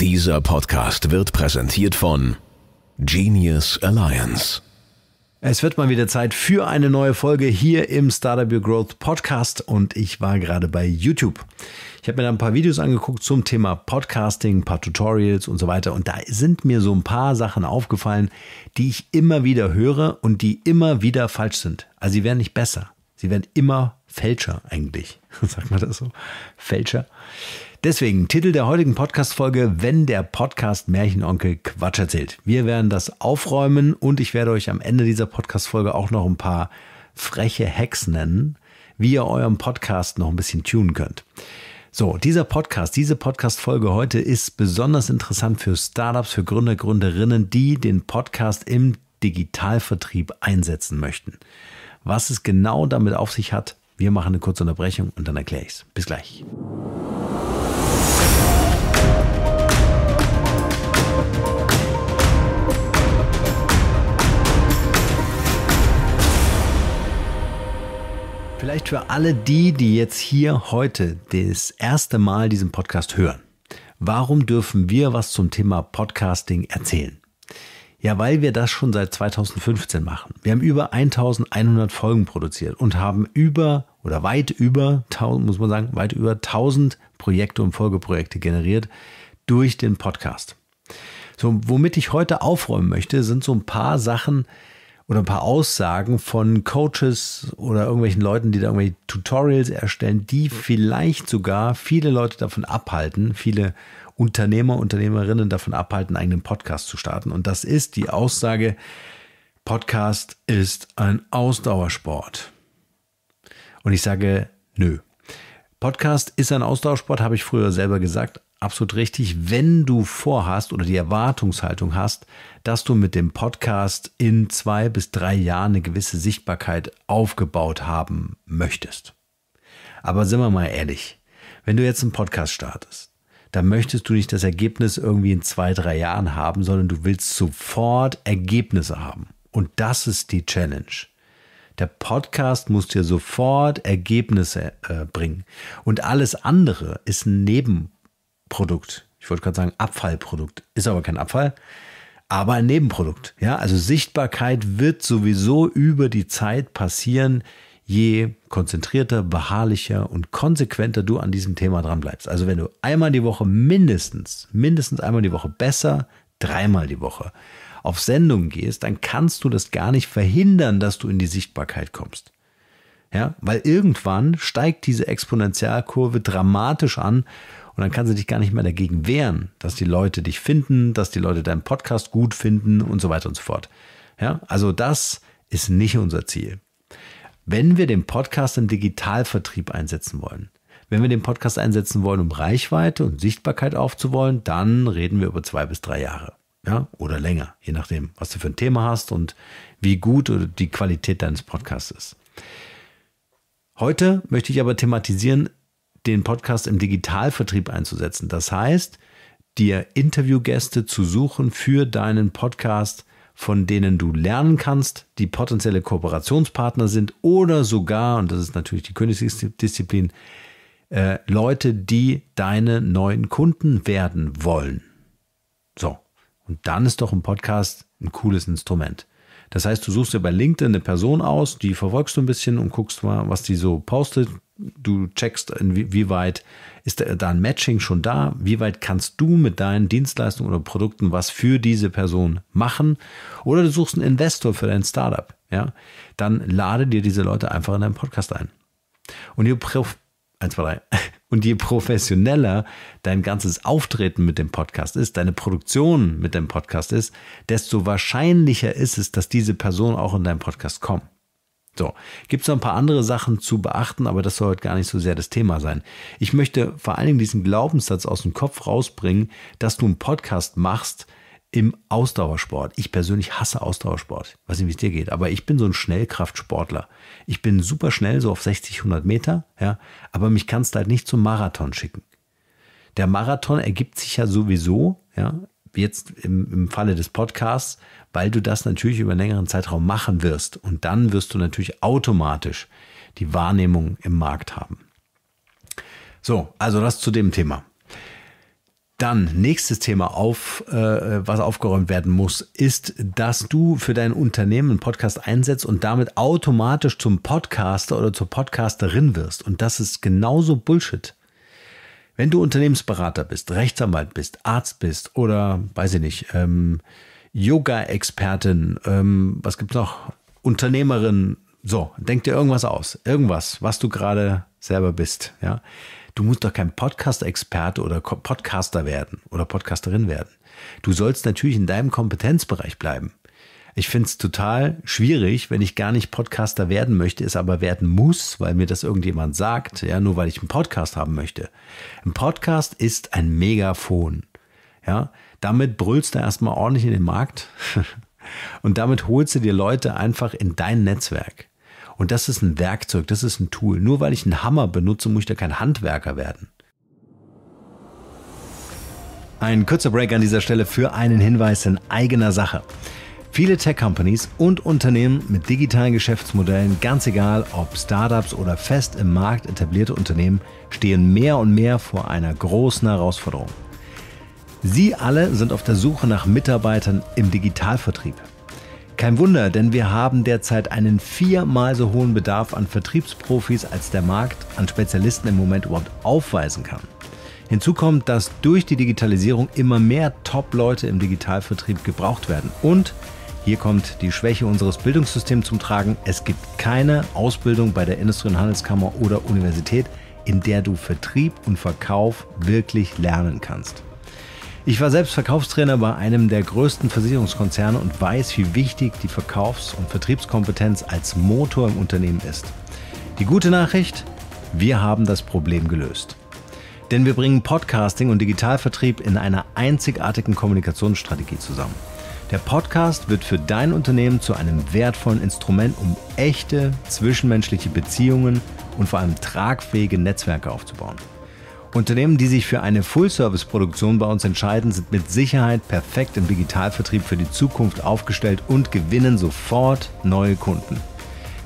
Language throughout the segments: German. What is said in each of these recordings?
Dieser Podcast wird präsentiert von Genius Alliance. Es wird mal wieder Zeit für eine neue Folge hier im Startup Your Growth Podcast und ich war gerade bei YouTube. Ich habe mir da ein paar Videos angeguckt zum Thema Podcasting, ein paar Tutorials und so weiter und da sind mir so ein paar Sachen aufgefallen, die ich immer wieder höre und die immer wieder falsch sind. Also sie werden nicht besser, sie werden immer fälscher eigentlich. Sagt man das so? Fälscher. Deswegen Titel der heutigen Podcast-Folge, wenn der Podcast Märchenonkel Quatsch erzählt. Wir werden das aufräumen und ich werde euch am Ende dieser Podcast-Folge auch noch ein paar freche Hacks nennen, wie ihr euren Podcast noch ein bisschen tunen könnt. So, dieser Podcast, diese Podcast-Folge heute ist besonders interessant für Startups, für Gründer, Gründerinnen, die den Podcast im Digitalvertrieb einsetzen möchten. Was es genau damit auf sich hat, wir machen eine kurze Unterbrechung und dann erkläre ich es. Bis gleich. Vielleicht für alle die, die jetzt hier heute das erste Mal diesen Podcast hören. Warum dürfen wir was zum Thema Podcasting erzählen? Ja, weil wir das schon seit 2015 machen. Wir haben über 1100 Folgen produziert und haben über oder weit über, 1000, muss man sagen, weit über 1000 Projekte und Folgeprojekte generiert durch den Podcast. So, womit ich heute aufräumen möchte, sind so ein paar Sachen, oder ein paar Aussagen von Coaches oder irgendwelchen Leuten, die da irgendwelche Tutorials erstellen, die mhm. vielleicht sogar viele Leute davon abhalten, viele Unternehmer, Unternehmerinnen davon abhalten, einen eigenen Podcast zu starten. Und das ist die Aussage, Podcast ist ein Ausdauersport. Und ich sage, nö. Podcast ist ein Ausdauersport, habe ich früher selber gesagt, absolut richtig, wenn du vorhast oder die Erwartungshaltung hast, dass du mit dem Podcast in zwei bis drei Jahren eine gewisse Sichtbarkeit aufgebaut haben möchtest. Aber sind wir mal ehrlich, wenn du jetzt einen Podcast startest, dann möchtest du nicht das Ergebnis irgendwie in zwei, drei Jahren haben, sondern du willst sofort Ergebnisse haben. Und das ist die Challenge. Der Podcast muss dir sofort Ergebnisse äh, bringen. Und alles andere ist ein Nebenprojekt. Produkt. Ich wollte gerade sagen Abfallprodukt. Ist aber kein Abfall, aber ein Nebenprodukt. Ja, also Sichtbarkeit wird sowieso über die Zeit passieren, je konzentrierter, beharrlicher und konsequenter du an diesem Thema dran bleibst. Also wenn du einmal die Woche mindestens, mindestens einmal die Woche besser, dreimal die Woche auf Sendung gehst, dann kannst du das gar nicht verhindern, dass du in die Sichtbarkeit kommst. Ja, weil irgendwann steigt diese Exponentialkurve dramatisch an und dann kannst du dich gar nicht mehr dagegen wehren, dass die Leute dich finden, dass die Leute deinen Podcast gut finden und so weiter und so fort. Ja, also das ist nicht unser Ziel. Wenn wir den Podcast im Digitalvertrieb einsetzen wollen, wenn wir den Podcast einsetzen wollen, um Reichweite und Sichtbarkeit aufzuwollen, dann reden wir über zwei bis drei Jahre. Ja, oder länger, je nachdem, was du für ein Thema hast und wie gut die Qualität deines Podcasts ist. Heute möchte ich aber thematisieren, den Podcast im Digitalvertrieb einzusetzen. Das heißt, dir Interviewgäste zu suchen für deinen Podcast, von denen du lernen kannst, die potenzielle Kooperationspartner sind oder sogar, und das ist natürlich die Königsdisziplin, äh, Leute, die deine neuen Kunden werden wollen. So, und dann ist doch ein Podcast ein cooles Instrument. Das heißt, du suchst dir bei LinkedIn eine Person aus, die verfolgst du ein bisschen und guckst mal, was die so postet, du checkst, inwieweit ist da ein Matching schon da, wie weit kannst du mit deinen Dienstleistungen oder Produkten was für diese Person machen oder du suchst einen Investor für dein Startup, ja, dann lade dir diese Leute einfach in deinen Podcast ein. Und je, prof 1, 2, 3. Und je professioneller dein ganzes Auftreten mit dem Podcast ist, deine Produktion mit dem Podcast ist, desto wahrscheinlicher ist es, dass diese Personen auch in deinen Podcast kommen. So, gibt es noch ein paar andere Sachen zu beachten, aber das soll heute gar nicht so sehr das Thema sein. Ich möchte vor allen Dingen diesen Glaubenssatz aus dem Kopf rausbringen, dass du einen Podcast machst, im Ausdauersport. Ich persönlich hasse Ausdauersport. Weiß nicht, wie es dir geht, aber ich bin so ein Schnellkraftsportler. Ich bin super schnell, so auf 60, 100 Meter, ja, aber mich kannst du halt nicht zum Marathon schicken. Der Marathon ergibt sich ja sowieso, ja, jetzt im, im Falle des Podcasts, weil du das natürlich über einen längeren Zeitraum machen wirst. Und dann wirst du natürlich automatisch die Wahrnehmung im Markt haben. So, also das zu dem Thema. Dann nächstes Thema, auf, äh, was aufgeräumt werden muss, ist, dass du für dein Unternehmen einen Podcast einsetzt und damit automatisch zum Podcaster oder zur Podcasterin wirst. Und das ist genauso Bullshit. Wenn du Unternehmensberater bist, Rechtsanwalt bist, Arzt bist oder, weiß ich nicht, ähm, Yoga-Expertin, ähm, was gibt's noch? Unternehmerin, so, denk dir irgendwas aus. Irgendwas, was du gerade selber bist, ja. Du musst doch kein Podcast-Experte oder Podcaster werden oder Podcasterin werden. Du sollst natürlich in deinem Kompetenzbereich bleiben. Ich finde es total schwierig, wenn ich gar nicht Podcaster werden möchte, es aber werden muss, weil mir das irgendjemand sagt, ja, nur weil ich einen Podcast haben möchte. Ein Podcast ist ein Megafon. Ja, damit brüllst du erstmal ordentlich in den Markt und damit holst du dir Leute einfach in dein Netzwerk. Und das ist ein Werkzeug, das ist ein Tool. Nur weil ich einen Hammer benutze, muss ich da kein Handwerker werden. Ein kurzer Break an dieser Stelle für einen Hinweis in eigener Sache. Viele Tech-Companies und Unternehmen mit digitalen Geschäftsmodellen, ganz egal ob Startups oder fest im Markt etablierte Unternehmen, stehen mehr und mehr vor einer großen Herausforderung. Sie alle sind auf der Suche nach Mitarbeitern im Digitalvertrieb. Kein Wunder, denn wir haben derzeit einen viermal so hohen Bedarf an Vertriebsprofis, als der Markt an Spezialisten im Moment überhaupt aufweisen kann. Hinzu kommt, dass durch die Digitalisierung immer mehr Top-Leute im Digitalvertrieb gebraucht werden und hier kommt die Schwäche unseres Bildungssystems zum Tragen. Es gibt keine Ausbildung bei der Industrie- und Handelskammer oder Universität, in der du Vertrieb und Verkauf wirklich lernen kannst. Ich war selbst Verkaufstrainer bei einem der größten Versicherungskonzerne und weiß, wie wichtig die Verkaufs- und Vertriebskompetenz als Motor im Unternehmen ist. Die gute Nachricht, wir haben das Problem gelöst. Denn wir bringen Podcasting und Digitalvertrieb in einer einzigartigen Kommunikationsstrategie zusammen. Der Podcast wird für dein Unternehmen zu einem wertvollen Instrument, um echte zwischenmenschliche Beziehungen und vor allem tragfähige Netzwerke aufzubauen. Unternehmen, die sich für eine Full-Service-Produktion bei uns entscheiden, sind mit Sicherheit perfekt im Digitalvertrieb für die Zukunft aufgestellt und gewinnen sofort neue Kunden.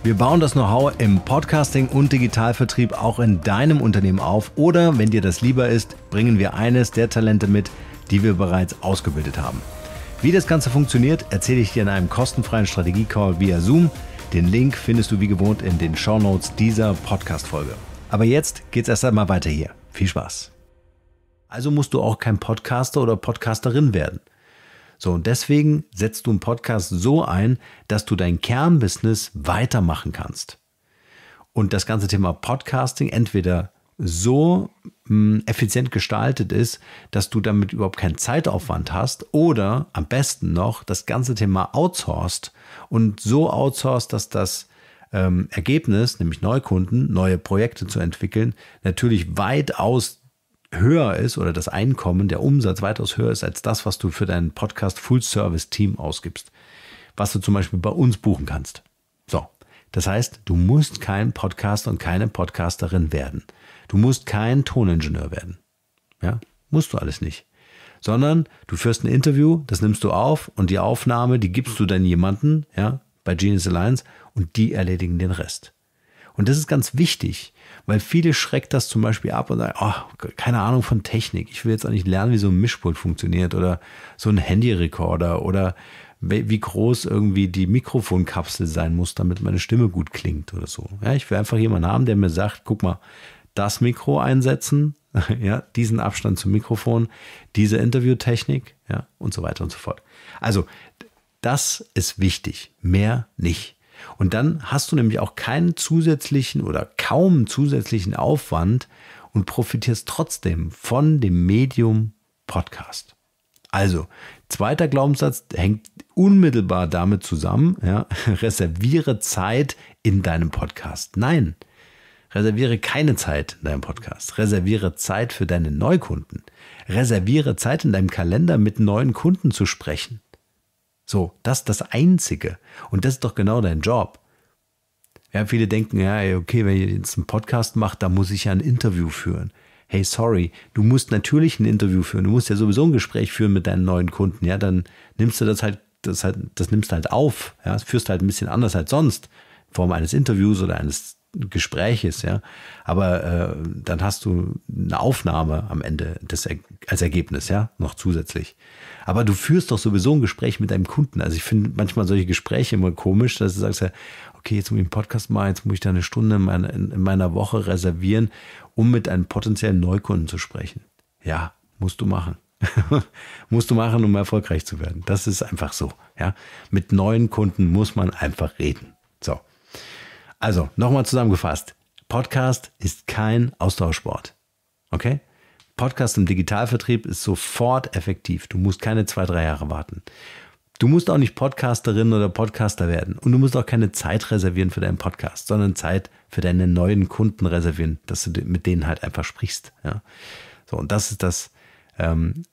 Wir bauen das Know-how im Podcasting und Digitalvertrieb auch in deinem Unternehmen auf oder, wenn dir das lieber ist, bringen wir eines der Talente mit, die wir bereits ausgebildet haben. Wie das Ganze funktioniert, erzähle ich dir in einem kostenfreien Strategie-Call via Zoom. Den Link findest du wie gewohnt in den Shownotes dieser Podcast-Folge. Aber jetzt geht's erst einmal weiter hier. Viel Spaß. Also musst du auch kein Podcaster oder Podcasterin werden. So, und deswegen setzt du einen Podcast so ein, dass du dein Kernbusiness weitermachen kannst. Und das ganze Thema Podcasting entweder so hm, effizient gestaltet ist, dass du damit überhaupt keinen Zeitaufwand hast oder am besten noch das ganze Thema outsourced und so outsourced, dass das ähm, Ergebnis, nämlich Neukunden, neue Projekte zu entwickeln, natürlich weitaus höher ist oder das Einkommen, der Umsatz weitaus höher ist als das, was du für deinen Podcast Full Service Team ausgibst, was du zum Beispiel bei uns buchen kannst. So, das heißt, du musst kein Podcast und keine Podcasterin werden. Du musst kein Toningenieur werden. Ja, musst du alles nicht. Sondern du führst ein Interview, das nimmst du auf und die Aufnahme, die gibst du dann jemanden, ja, bei Genius Alliance und die erledigen den Rest. Und das ist ganz wichtig, weil viele schreckt das zum Beispiel ab und sagen, oh, keine Ahnung von Technik. Ich will jetzt auch nicht lernen, wie so ein Mischpult funktioniert oder so ein Handyrekorder oder wie groß irgendwie die Mikrofonkapsel sein muss, damit meine Stimme gut klingt oder so. Ja, ich will einfach jemanden haben, der mir sagt, guck mal, das Mikro einsetzen, ja, diesen Abstand zum Mikrofon, diese Interviewtechnik, ja, und so weiter und so fort. Also, das ist wichtig, mehr nicht. Und dann hast du nämlich auch keinen zusätzlichen oder kaum zusätzlichen Aufwand und profitierst trotzdem von dem Medium Podcast. Also, zweiter Glaubenssatz hängt unmittelbar damit zusammen, ja, reserviere Zeit in deinem Podcast. Nein, Reserviere keine Zeit in deinem Podcast. Reserviere Zeit für deine Neukunden. Reserviere Zeit in deinem Kalender, mit neuen Kunden zu sprechen. So, das ist das Einzige. Und das ist doch genau dein Job. Ja, viele denken, ja, okay, wenn ich jetzt einen Podcast mache, dann muss ich ja ein Interview führen. Hey, sorry, du musst natürlich ein Interview führen. Du musst ja sowieso ein Gespräch führen mit deinen neuen Kunden. Ja, dann nimmst du das halt, das halt, das nimmst halt auf. Ja, das führst halt ein bisschen anders als sonst. In Form eines Interviews oder eines Gespräch ist, ja. Aber äh, dann hast du eine Aufnahme am Ende des, als Ergebnis, ja, noch zusätzlich. Aber du führst doch sowieso ein Gespräch mit deinem Kunden. Also ich finde manchmal solche Gespräche immer komisch, dass du sagst ja, okay, jetzt muss ich einen Podcast machen, jetzt muss ich da eine Stunde in meiner, in meiner Woche reservieren, um mit einem potenziellen Neukunden zu sprechen. Ja, musst du machen. musst du machen, um erfolgreich zu werden. Das ist einfach so. Ja? Mit neuen Kunden muss man einfach reden. So. Also, nochmal zusammengefasst. Podcast ist kein Austauschsport. Okay? Podcast im Digitalvertrieb ist sofort effektiv. Du musst keine zwei, drei Jahre warten. Du musst auch nicht Podcasterin oder Podcaster werden. Und du musst auch keine Zeit reservieren für deinen Podcast, sondern Zeit für deine neuen Kunden reservieren, dass du mit denen halt einfach sprichst. Ja? So, und das ist das, ähm,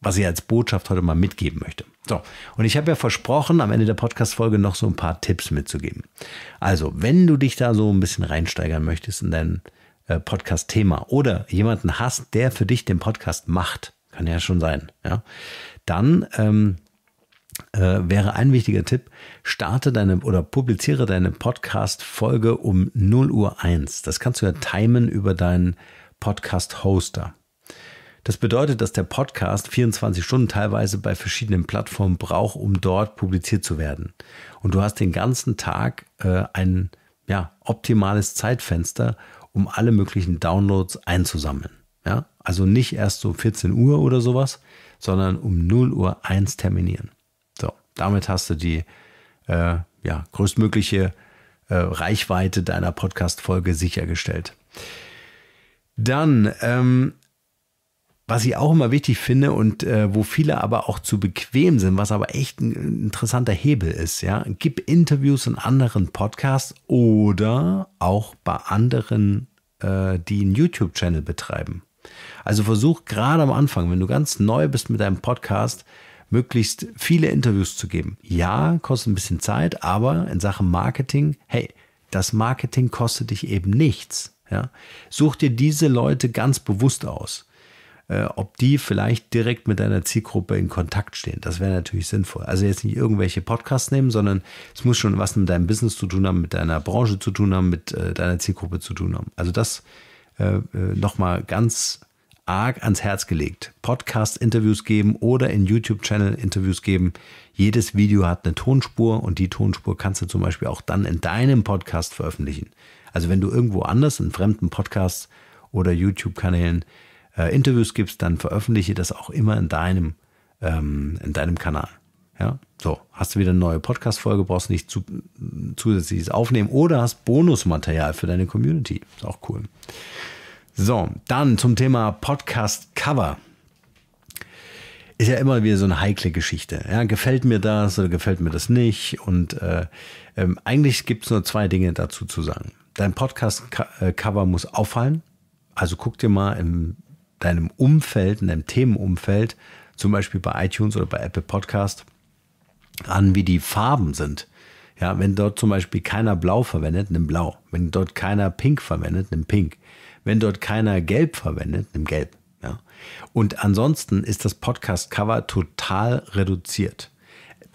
was ich als Botschaft heute mal mitgeben möchte. So, und ich habe ja versprochen, am Ende der Podcast-Folge noch so ein paar Tipps mitzugeben. Also, wenn du dich da so ein bisschen reinsteigern möchtest in dein äh, Podcast-Thema oder jemanden hast, der für dich den Podcast macht, kann ja schon sein, ja, dann ähm, äh, wäre ein wichtiger Tipp, starte deine oder publiziere deine Podcast-Folge um 0 Uhr 1. Das kannst du ja timen über deinen Podcast-Hoster. Das bedeutet, dass der Podcast 24 Stunden teilweise bei verschiedenen Plattformen braucht, um dort publiziert zu werden. Und du hast den ganzen Tag äh, ein ja, optimales Zeitfenster, um alle möglichen Downloads einzusammeln. Ja? Also nicht erst um so 14 Uhr oder sowas, sondern um 0 Uhr 1 terminieren. So, damit hast du die äh, ja, größtmögliche äh, Reichweite deiner Podcast-Folge sichergestellt. Dann ähm, was ich auch immer wichtig finde und äh, wo viele aber auch zu bequem sind, was aber echt ein interessanter Hebel ist, ja, gib Interviews in anderen Podcasts oder auch bei anderen, äh, die einen YouTube-Channel betreiben. Also versuch gerade am Anfang, wenn du ganz neu bist mit deinem Podcast, möglichst viele Interviews zu geben. Ja, kostet ein bisschen Zeit, aber in Sachen Marketing, hey, das Marketing kostet dich eben nichts. Ja? Such dir diese Leute ganz bewusst aus äh, ob die vielleicht direkt mit deiner Zielgruppe in Kontakt stehen. Das wäre natürlich sinnvoll. Also jetzt nicht irgendwelche Podcasts nehmen, sondern es muss schon was mit deinem Business zu tun haben, mit deiner Branche zu tun haben, mit äh, deiner Zielgruppe zu tun haben. Also das äh, äh nochmal ganz arg ans Herz gelegt. Podcast-Interviews geben oder in YouTube-Channel Interviews geben. Jedes Video hat eine Tonspur und die Tonspur kannst du zum Beispiel auch dann in deinem Podcast veröffentlichen. Also wenn du irgendwo anders in fremden Podcasts oder YouTube-Kanälen äh, Interviews gibst, dann veröffentliche das auch immer in deinem, ähm, in deinem Kanal. Ja, so, hast du wieder eine neue Podcast-Folge, brauchst nicht zu, zusätzliches aufnehmen oder hast Bonusmaterial für deine Community. Ist auch cool. So, dann zum Thema Podcast-Cover. Ist ja immer wieder so eine heikle Geschichte. Ja, gefällt mir das oder gefällt mir das nicht? Und äh, ähm, eigentlich gibt es nur zwei Dinge dazu zu sagen. Dein Podcast-Cover äh, muss auffallen. Also guck dir mal im deinem Umfeld, in deinem Themenumfeld, zum Beispiel bei iTunes oder bei Apple Podcast, an, wie die Farben sind. Ja, wenn dort zum Beispiel keiner Blau verwendet, nimm Blau. Wenn dort keiner Pink verwendet, nimm Pink. Wenn dort keiner Gelb verwendet, nimm Gelb. Ja. Und ansonsten ist das Podcast-Cover total reduziert.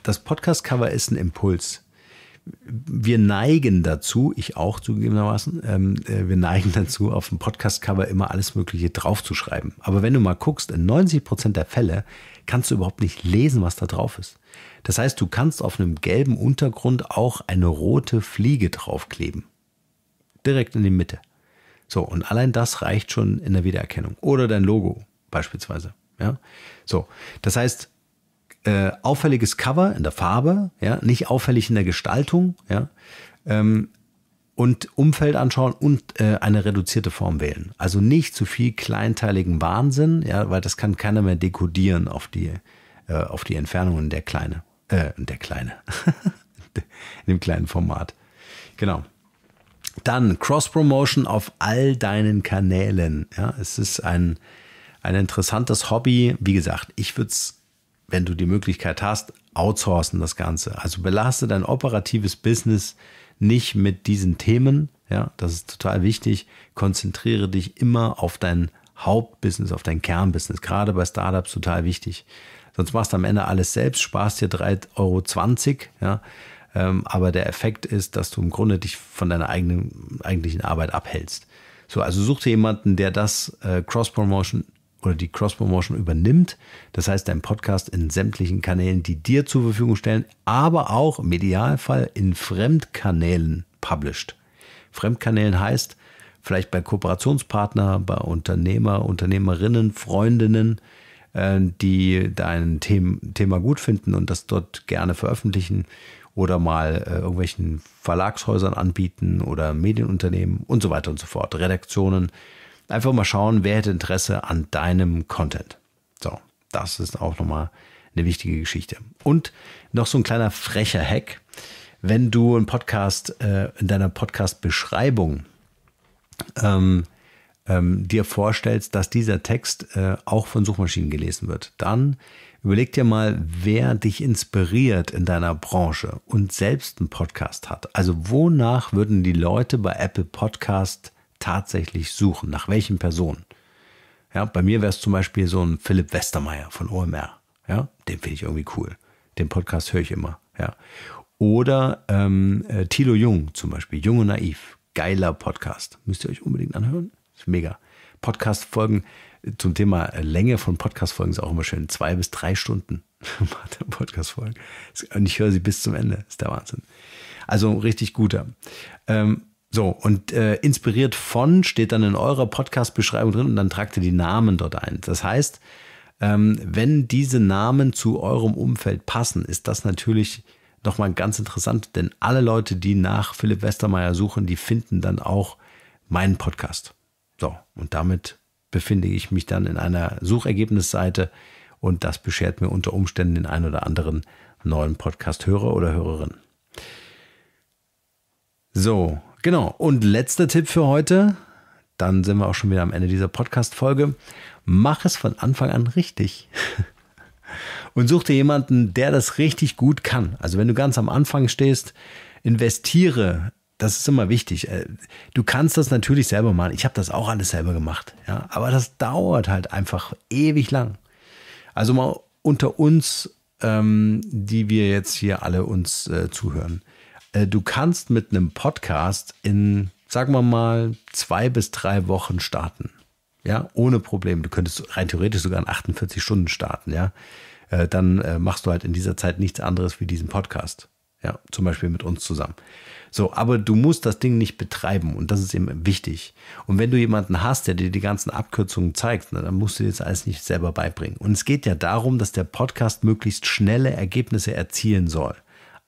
Das Podcast-Cover ist ein Impuls wir neigen dazu, ich auch zugegebenermaßen, ähm, äh, wir neigen dazu, auf dem Podcast-Cover immer alles Mögliche draufzuschreiben. Aber wenn du mal guckst, in 90 Prozent der Fälle kannst du überhaupt nicht lesen, was da drauf ist. Das heißt, du kannst auf einem gelben Untergrund auch eine rote Fliege draufkleben. Direkt in die Mitte. So, und allein das reicht schon in der Wiedererkennung. Oder dein Logo beispielsweise. Ja? So, das heißt, äh, auffälliges Cover in der Farbe, ja, nicht auffällig in der Gestaltung, ja, ähm, und Umfeld anschauen und äh, eine reduzierte Form wählen. Also nicht zu viel kleinteiligen Wahnsinn, ja, weil das kann keiner mehr dekodieren auf die, äh, auf die Entfernungen der Kleine, äh, der Kleine, in dem kleinen Format. Genau. Dann Cross-Promotion auf all deinen Kanälen. Ja, es ist ein, ein interessantes Hobby. Wie gesagt, ich würde es wenn du die Möglichkeit hast, outsourcen das Ganze. Also belaste dein operatives Business nicht mit diesen Themen. Ja, das ist total wichtig. Konzentriere dich immer auf dein Hauptbusiness, auf dein Kernbusiness. Gerade bei Startups total wichtig. Sonst machst du am Ende alles selbst, sparst dir 3,20 Euro. Ja, ähm, aber der Effekt ist, dass du im Grunde dich von deiner eigenen eigentlichen Arbeit abhältst. So, also such dir jemanden, der das äh, Cross-Promotion oder die Cross-Promotion übernimmt. Das heißt, dein Podcast in sämtlichen Kanälen, die dir zur Verfügung stellen, aber auch im Idealfall in Fremdkanälen published. Fremdkanälen heißt vielleicht bei Kooperationspartner, bei Unternehmer, Unternehmerinnen, Freundinnen, äh, die dein Thema gut finden und das dort gerne veröffentlichen oder mal äh, irgendwelchen Verlagshäusern anbieten oder Medienunternehmen und so weiter und so fort, Redaktionen Einfach mal schauen, wer hätte Interesse an deinem Content. So, das ist auch nochmal eine wichtige Geschichte. Und noch so ein kleiner frecher Hack. Wenn du einen Podcast äh, in deiner Podcast-Beschreibung ähm, ähm, dir vorstellst, dass dieser Text äh, auch von Suchmaschinen gelesen wird, dann überleg dir mal, wer dich inspiriert in deiner Branche und selbst einen Podcast hat. Also wonach würden die Leute bei Apple Podcast tatsächlich suchen, nach welchen Personen. Ja, bei mir wäre es zum Beispiel so ein Philipp Westermeier von OMR. Ja, den finde ich irgendwie cool. Den Podcast höre ich immer. Ja. Oder ähm, äh, Thilo Jung zum Beispiel, Jung und Naiv. Geiler Podcast. Müsst ihr euch unbedingt anhören. Ist mega. Podcast-Folgen äh, zum Thema äh, Länge von Podcast-Folgen ist auch immer schön. Zwei bis drei Stunden macht der Podcast-Folgen. Und ich höre sie bis zum Ende. Ist der Wahnsinn. Also richtig guter. Ähm, so, und äh, inspiriert von steht dann in eurer Podcast-Beschreibung drin und dann tragt ihr die Namen dort ein. Das heißt, ähm, wenn diese Namen zu eurem Umfeld passen, ist das natürlich nochmal ganz interessant, denn alle Leute, die nach Philipp Westermeier suchen, die finden dann auch meinen Podcast. So, und damit befinde ich mich dann in einer Suchergebnisseite und das beschert mir unter Umständen den einen oder anderen neuen Podcast-Hörer oder Hörerin. So, Genau. Und letzter Tipp für heute. Dann sind wir auch schon wieder am Ende dieser Podcast-Folge. Mach es von Anfang an richtig. Und such dir jemanden, der das richtig gut kann. Also wenn du ganz am Anfang stehst, investiere. Das ist immer wichtig. Äh, du kannst das natürlich selber machen. Ich habe das auch alles selber gemacht. Ja? Aber das dauert halt einfach ewig lang. Also mal unter uns, ähm, die wir jetzt hier alle uns äh, zuhören. Äh, du kannst mit einem Podcast in, sagen wir mal, zwei bis drei Wochen starten. Ja, ohne Problem. Du könntest rein theoretisch sogar in 48 Stunden starten, ja. Äh, dann äh, machst du halt in dieser Zeit nichts anderes wie diesen Podcast. Ja, zum Beispiel mit uns zusammen. So, aber du musst das Ding nicht betreiben und das ist eben wichtig. Und wenn du jemanden hast, der dir die ganzen Abkürzungen zeigt, na, dann musst du dir das alles nicht selber beibringen. Und es geht ja darum, dass der Podcast möglichst schnelle Ergebnisse erzielen soll.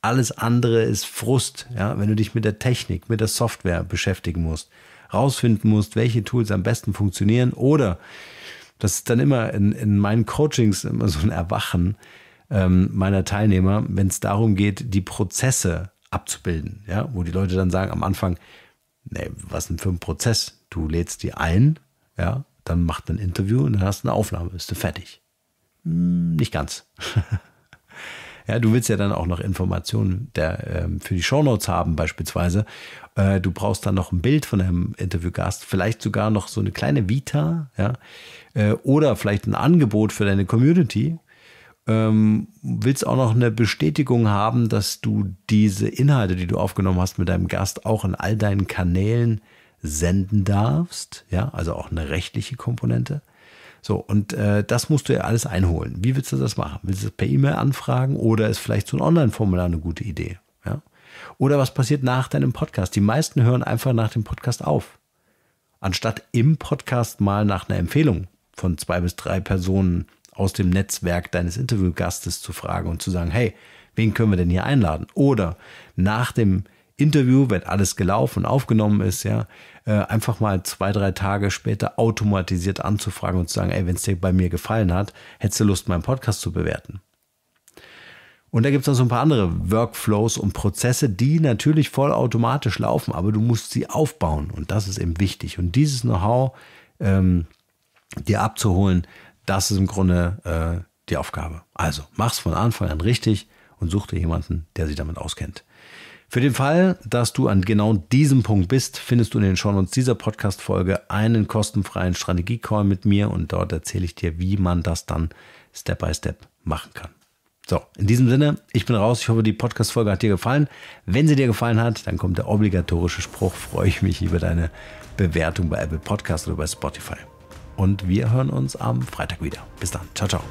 Alles andere ist Frust, ja, wenn du dich mit der Technik, mit der Software beschäftigen musst, rausfinden musst, welche Tools am besten funktionieren oder das ist dann immer in, in meinen Coachings immer so ein Erwachen ähm, meiner Teilnehmer, wenn es darum geht, die Prozesse abzubilden, ja, wo die Leute dann sagen am Anfang, nee, was denn für ein Prozess? Du lädst die ein, ja, dann macht ein Interview und dann hast du eine Aufnahme, bist du fertig. Hm, nicht ganz. Ja, du willst ja dann auch noch Informationen der, äh, für die Shownotes haben beispielsweise. Äh, du brauchst dann noch ein Bild von einem Interviewgast, vielleicht sogar noch so eine kleine Vita, ja, äh, oder vielleicht ein Angebot für deine Community. Ähm, willst auch noch eine Bestätigung haben, dass du diese Inhalte, die du aufgenommen hast mit deinem Gast, auch in all deinen Kanälen senden darfst, ja, also auch eine rechtliche Komponente. So, und äh, das musst du ja alles einholen. Wie willst du das machen? Willst du das per E-Mail anfragen oder ist vielleicht so ein Online-Formular eine gute Idee? Ja? Oder was passiert nach deinem Podcast? Die meisten hören einfach nach dem Podcast auf. Anstatt im Podcast mal nach einer Empfehlung von zwei bis drei Personen aus dem Netzwerk deines Interviewgastes zu fragen und zu sagen, hey, wen können wir denn hier einladen? Oder nach dem Interview, wenn alles gelaufen und aufgenommen ist, ja, äh, einfach mal zwei, drei Tage später automatisiert anzufragen und zu sagen, ey, wenn es dir bei mir gefallen hat, hättest du Lust, meinen Podcast zu bewerten. Und da gibt es noch so ein paar andere Workflows und Prozesse, die natürlich vollautomatisch laufen, aber du musst sie aufbauen und das ist eben wichtig. Und dieses Know-how ähm, dir abzuholen, das ist im Grunde äh, die Aufgabe. Also mach's von Anfang an richtig und such dir jemanden, der sich damit auskennt. Für den Fall, dass du an genau diesem Punkt bist, findest du in den Shownotes dieser Podcast-Folge einen kostenfreien Strategie-Call mit mir und dort erzähle ich dir, wie man das dann Step by Step machen kann. So, in diesem Sinne, ich bin raus. Ich hoffe, die Podcast-Folge hat dir gefallen. Wenn sie dir gefallen hat, dann kommt der obligatorische Spruch. Freue ich mich über deine Bewertung bei Apple Podcast oder bei Spotify. Und wir hören uns am Freitag wieder. Bis dann. Ciao, ciao.